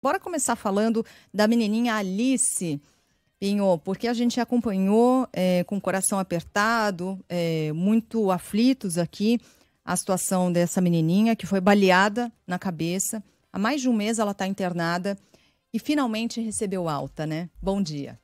Bora começar falando da menininha Alice Pinho, porque a gente acompanhou é, com o coração apertado, é, muito aflitos aqui, a situação dessa menininha que foi baleada na cabeça. Há mais de um mês ela está internada e finalmente recebeu alta, né? Bom dia.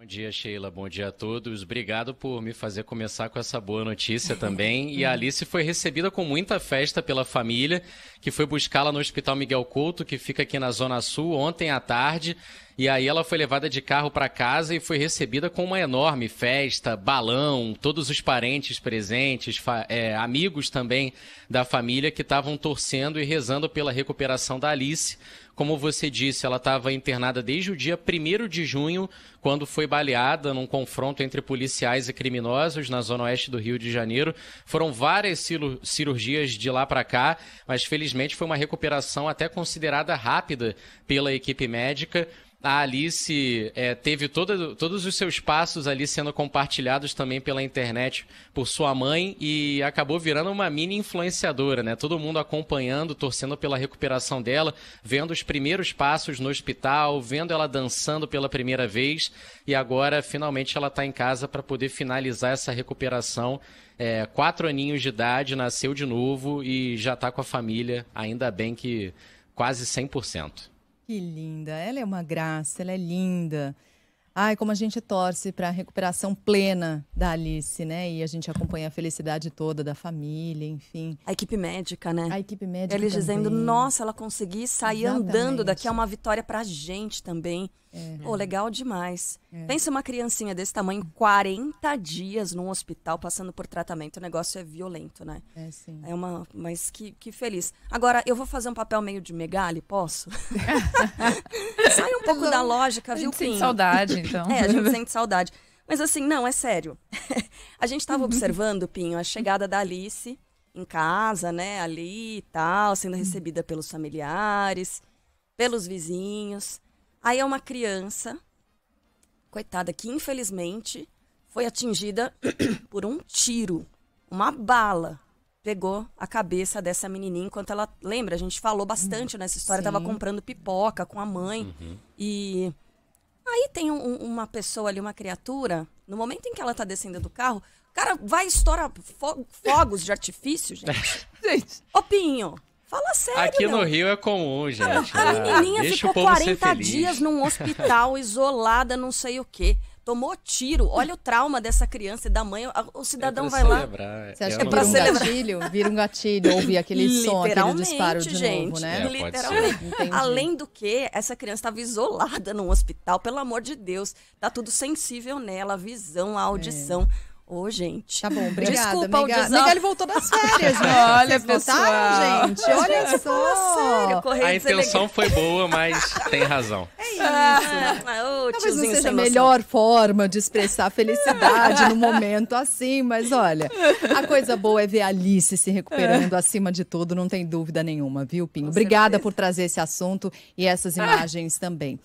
Bom dia, Sheila. Bom dia a todos. Obrigado por me fazer começar com essa boa notícia também. E a Alice foi recebida com muita festa pela família, que foi buscá-la no Hospital Miguel Couto, que fica aqui na Zona Sul, ontem à tarde. E aí ela foi levada de carro para casa e foi recebida com uma enorme festa, balão, todos os parentes presentes, é, amigos também da família que estavam torcendo e rezando pela recuperação da Alice. Como você disse, ela estava internada desde o dia 1 de junho, quando foi baleada num confronto entre policiais e criminosos na zona oeste do Rio de Janeiro. Foram várias cirurgias de lá para cá, mas felizmente foi uma recuperação até considerada rápida pela equipe médica a Alice é, teve todo, todos os seus passos ali sendo compartilhados também pela internet por sua mãe e acabou virando uma mini influenciadora, né? Todo mundo acompanhando, torcendo pela recuperação dela, vendo os primeiros passos no hospital, vendo ela dançando pela primeira vez e agora finalmente ela está em casa para poder finalizar essa recuperação. É, quatro aninhos de idade, nasceu de novo e já está com a família, ainda bem que quase 100%. Que linda. Ela é uma graça, ela é linda. Ai, como a gente torce para a recuperação plena da Alice, né? E a gente acompanha a felicidade toda da família, enfim. A equipe médica, né? A equipe médica. Eles também. dizendo, nossa, ela conseguiu sair Exatamente. andando daqui é uma vitória para a gente também. É. legal demais. É. Pensa uma criancinha desse tamanho, 40 dias num hospital passando por tratamento. O negócio é violento, né? É, sim. É uma. Mas que, que feliz. Agora, eu vou fazer um papel meio de megali, posso? Sai um pouco da lógica, viu, Pinho? A gente sente saudade, então. É, a gente sente saudade. Mas assim, não, é sério. a gente estava observando, Pinho, a chegada da Alice em casa, né, ali e tal, sendo recebida pelos familiares, pelos vizinhos. Aí é uma criança, coitada, que infelizmente foi atingida por um tiro, uma bala pegou a cabeça dessa menininha enquanto ela. Lembra? A gente falou bastante nessa né, história, tava comprando pipoca com a mãe. Uhum. E. Aí tem um, uma pessoa ali, uma criatura, no momento em que ela tá descendo do carro, cara vai estoura fo fogos de artifício, gente. gente. opinho Fala sério. Aqui meu. no Rio é comum, gente. A, né? menininha Deixa ficou 40 dias num hospital, isolada, não sei o quê. Tomou tiro. Olha o trauma dessa criança e da mãe. O cidadão é vai celebrar. lá. Você acha é que é vira um celebrar. gatilho? Vira um gatilho ouvir aquele som, aquele disparo de gente, novo, né? É, Literalmente. Além do que, essa criança estava isolada num hospital, pelo amor de Deus. Tá tudo sensível nela, a visão, a é. audição. É. Ô, oh, gente. Tá bom, obrigada. Desculpa, Megali. O Miguel voltou das férias, né? Olha, Vocês pessoal. Voltaram, gente? Olha só. Sério, a intenção foi boa, mas tem razão. É isso. Ah, Talvez não seja a melhor forma de expressar felicidade no momento assim, mas olha, a coisa boa é ver a Alice se recuperando é. acima de tudo, não tem dúvida nenhuma, viu, Pinho? Com obrigada certeza. por trazer esse assunto e essas ah. imagens ah. também.